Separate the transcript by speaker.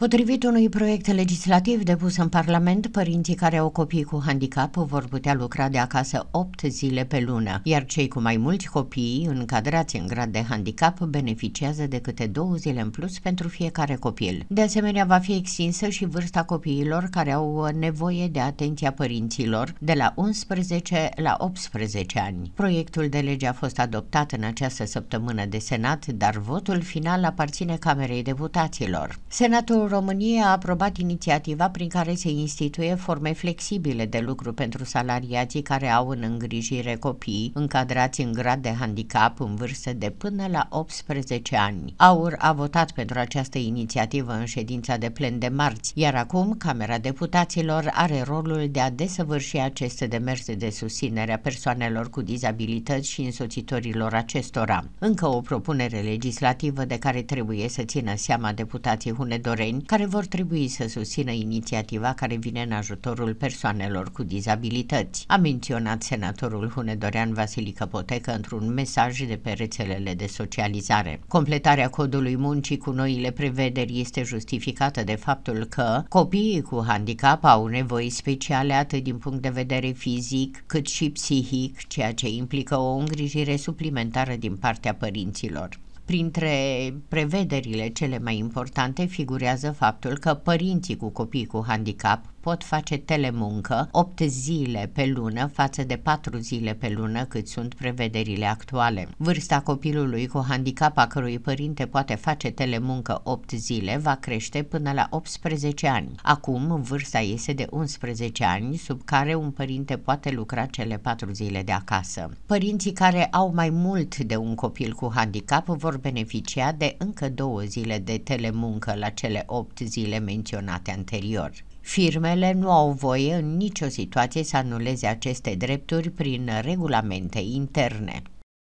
Speaker 1: Potrivit unui proiect legislativ depus în Parlament, părinții care au copii cu handicap vor putea lucra de acasă 8 zile pe lună, iar cei cu mai mulți copii încadrați în grad de handicap beneficiază de câte două zile în plus pentru fiecare copil. De asemenea, va fi extinsă și vârsta copiilor care au nevoie de atenția părinților de la 11 la 18 ani. Proiectul de lege a fost adoptat în această săptămână de Senat, dar votul final aparține Camerei Deputaților. Senatul României a aprobat inițiativa prin care se instituie forme flexibile de lucru pentru salariații care au în îngrijire copii încadrați în grad de handicap în vârstă de până la 18 ani. AUR a votat pentru această inițiativă în ședința de plen de marți, iar acum Camera Deputaților are rolul de a desăvârși aceste demerse de susținere a persoanelor cu dizabilități și însoțitorilor acestora. Încă o propunere legislativă de care trebuie să țină seama deputații hunedoreni care vor trebui să susțină inițiativa care vine în ajutorul persoanelor cu dizabilități, a menționat senatorul Hunedorean Vasilică Potecă într-un mesaj de pe rețelele de socializare. Completarea codului muncii cu noile prevederi este justificată de faptul că copiii cu handicap au nevoi speciale atât din punct de vedere fizic cât și psihic, ceea ce implică o îngrijire suplimentară din partea părinților. Printre prevederile cele mai importante figurează faptul că părinții cu copii cu handicap pot face telemuncă 8 zile pe lună față de 4 zile pe lună cât sunt prevederile actuale. Vârsta copilului cu handicap a cărui părinte poate face telemuncă 8 zile va crește până la 18 ani. Acum vârsta este de 11 ani, sub care un părinte poate lucra cele 4 zile de acasă. Părinții care au mai mult de un copil cu handicap vor beneficia de încă două zile de telemuncă la cele 8 zile menționate anterior. Firmele nu au voie în nicio situație să anuleze aceste drepturi prin regulamente interne.